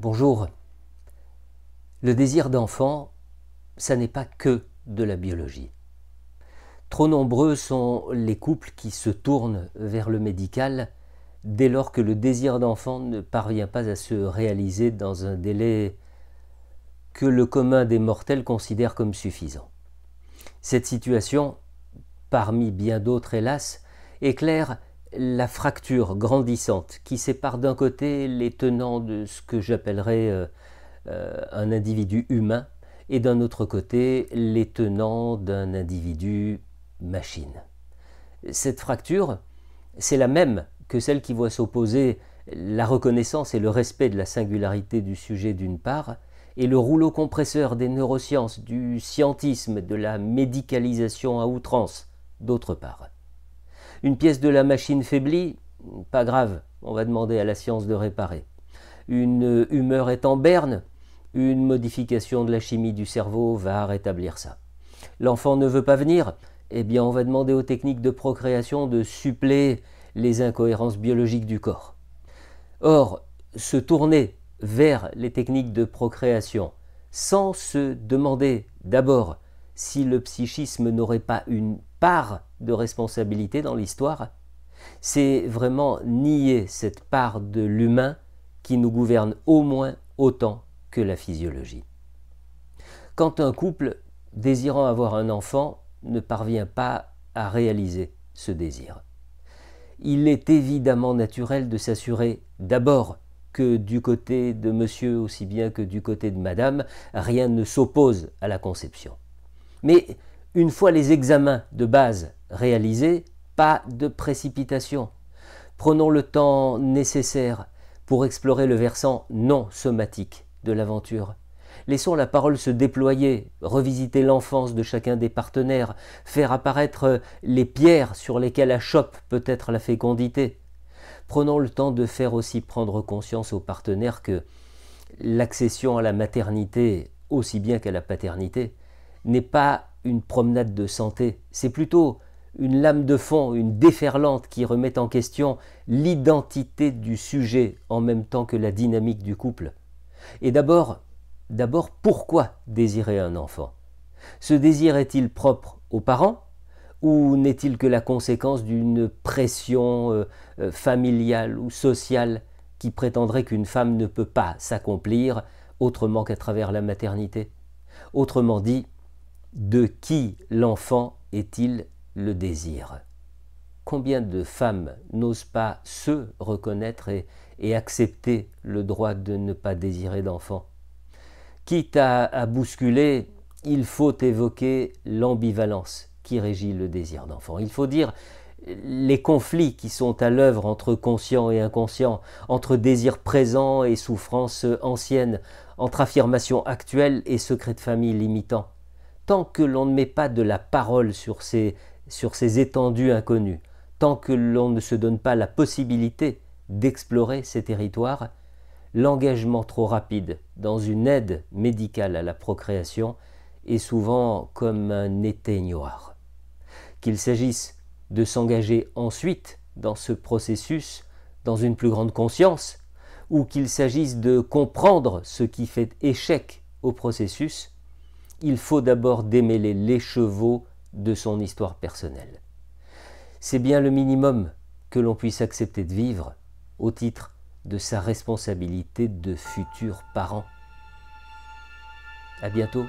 Bonjour. Le désir d'enfant, ça n'est pas que de la biologie. Trop nombreux sont les couples qui se tournent vers le médical dès lors que le désir d'enfant ne parvient pas à se réaliser dans un délai que le commun des mortels considère comme suffisant. Cette situation, parmi bien d'autres hélas, éclaire la fracture grandissante qui sépare d'un côté les tenants de ce que j'appellerais euh, euh, un individu humain et d'un autre côté les tenants d'un individu machine. Cette fracture, c'est la même que celle qui voit s'opposer la reconnaissance et le respect de la singularité du sujet d'une part, et le rouleau compresseur des neurosciences, du scientisme, de la médicalisation à outrance d'autre part. Une pièce de la machine faiblie, pas grave, on va demander à la science de réparer. Une humeur est en berne, une modification de la chimie du cerveau va rétablir ça. L'enfant ne veut pas venir, eh bien on va demander aux techniques de procréation de suppléer les incohérences biologiques du corps. Or, se tourner vers les techniques de procréation sans se demander d'abord si le psychisme n'aurait pas une part de responsabilité dans l'histoire. C'est vraiment nier cette part de l'humain qui nous gouverne au moins autant que la physiologie. Quand un couple désirant avoir un enfant ne parvient pas à réaliser ce désir, il est évidemment naturel de s'assurer d'abord que du côté de monsieur aussi bien que du côté de madame, rien ne s'oppose à la conception. Mais une fois les examens de base réalisé, pas de précipitation. Prenons le temps nécessaire pour explorer le versant non somatique de l'aventure. Laissons la parole se déployer, revisiter l'enfance de chacun des partenaires, faire apparaître les pierres sur lesquelles achoppe peut-être la fécondité. Prenons le temps de faire aussi prendre conscience aux partenaires que l'accession à la maternité, aussi bien qu'à la paternité, n'est pas une promenade de santé, c'est plutôt une lame de fond, une déferlante qui remet en question l'identité du sujet en même temps que la dynamique du couple. Et d'abord, d'abord pourquoi désirer un enfant Ce désir est-il propre aux parents ou n'est-il que la conséquence d'une pression euh, euh, familiale ou sociale qui prétendrait qu'une femme ne peut pas s'accomplir autrement qu'à travers la maternité Autrement dit, de qui l'enfant est-il le désir. Combien de femmes n'osent pas se reconnaître et, accepter le droit de ne pas désirer d'enfant Quitte à, bousculer, il faut évoquer l'ambivalence qui régit le désir d'enfant. Il faut dire les conflits qui sont à l'œuvre entre conscient et inconscient, entre désir présent et souffrance ancienne, entre affirmation actuelle et secret de famille limitant. Tant que l'on ne met pas de la parole sur ces sur ces étendues inconnues, tant que l'on ne se donne pas la possibilité d'explorer ces territoires, l'engagement trop rapide dans une aide médicale à la procréation est souvent comme un éteignoir. Qu'il s'agisse de s'engager ensuite dans ce processus, dans une plus grande conscience, ou qu'il s'agisse de comprendre ce qui fait échec au processus, il faut d'abord démêler les chevaux de son histoire personnelle. C'est bien le minimum que l'on puisse accepter de vivre au titre de sa responsabilité de futur parent. A bientôt.